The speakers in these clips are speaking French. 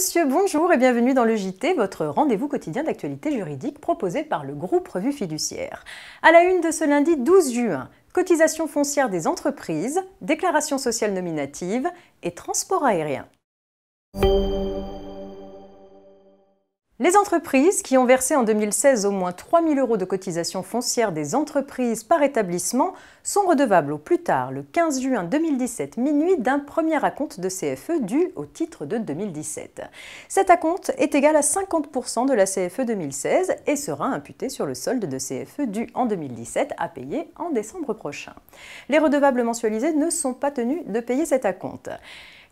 monsieur, bonjour et bienvenue dans le JT, votre rendez-vous quotidien d'actualité juridique proposé par le groupe Revue Fiduciaire. À la une de ce lundi 12 juin, cotisation foncière des entreprises, déclaration sociale nominative et transport aérien. Les entreprises qui ont versé en 2016 au moins 3 000 euros de cotisation foncière des entreprises par établissement sont redevables au plus tard le 15 juin 2017 minuit d'un premier acompte de CFE dû au titre de 2017. Cet acompte est égal à 50% de la CFE 2016 et sera imputé sur le solde de CFE dû en 2017 à payer en décembre prochain. Les redevables mensualisés ne sont pas tenus de payer cet acompte.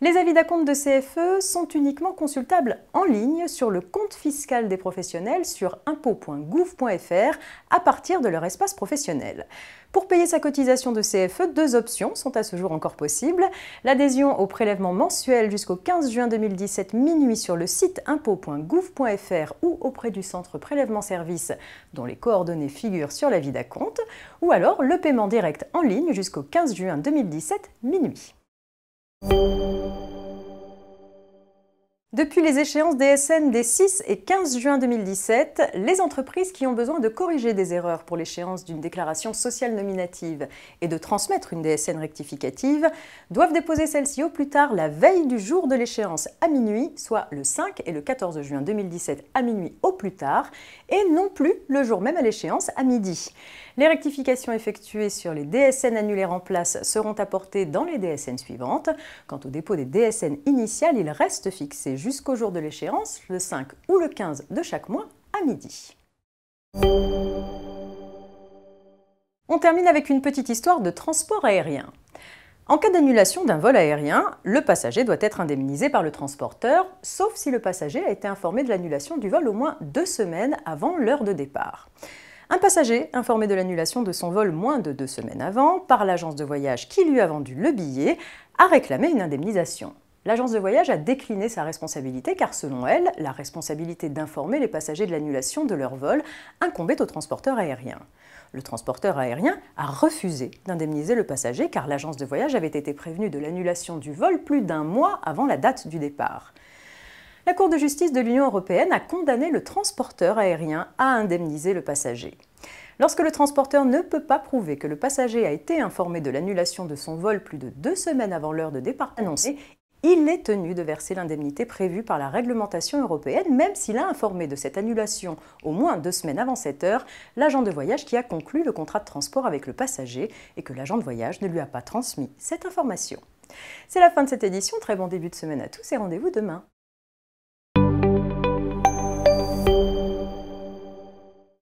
Les avis d'acompte de CFE sont uniquement consultables en ligne sur le compte fiscal des professionnels sur impôts.gouv.fr à partir de leur espace professionnel. Pour payer sa cotisation de CFE, deux options sont à ce jour encore possibles. L'adhésion au prélèvement mensuel jusqu'au 15 juin 2017 minuit sur le site impôts.gouv.fr ou auprès du centre prélèvement service dont les coordonnées figurent sur l'avis d'acompte, ou alors le paiement direct en ligne jusqu'au 15 juin 2017 minuit. Depuis les échéances DSN des 6 et 15 juin 2017, les entreprises qui ont besoin de corriger des erreurs pour l'échéance d'une déclaration sociale nominative et de transmettre une DSN rectificative doivent déposer celle-ci au plus tard la veille du jour de l'échéance à minuit, soit le 5 et le 14 juin 2017 à minuit au plus tard, et non plus le jour même à l'échéance à midi. Les rectifications effectuées sur les DSN annulées en place seront apportées dans les DSN suivantes. Quant au dépôt des DSN initiales, il reste fixé jusqu'au jour de l'échéance, le 5 ou le 15 de chaque mois, à midi. On termine avec une petite histoire de transport aérien. En cas d'annulation d'un vol aérien, le passager doit être indemnisé par le transporteur, sauf si le passager a été informé de l'annulation du vol au moins deux semaines avant l'heure de départ. Un passager informé de l'annulation de son vol moins de deux semaines avant par l'agence de voyage qui lui a vendu le billet a réclamé une indemnisation. L'agence de voyage a décliné sa responsabilité car selon elle, la responsabilité d'informer les passagers de l'annulation de leur vol incombait au transporteur aérien. Le transporteur aérien a refusé d'indemniser le passager car l'agence de voyage avait été prévenue de l'annulation du vol plus d'un mois avant la date du départ. La Cour de justice de l'Union européenne a condamné le transporteur aérien à indemniser le passager. Lorsque le transporteur ne peut pas prouver que le passager a été informé de l'annulation de son vol plus de deux semaines avant l'heure de départ annoncée, il est tenu de verser l'indemnité prévue par la réglementation européenne, même s'il a informé de cette annulation au moins deux semaines avant cette heure l'agent de voyage qui a conclu le contrat de transport avec le passager et que l'agent de voyage ne lui a pas transmis cette information. C'est la fin de cette édition, très bon début de semaine à tous et rendez-vous demain.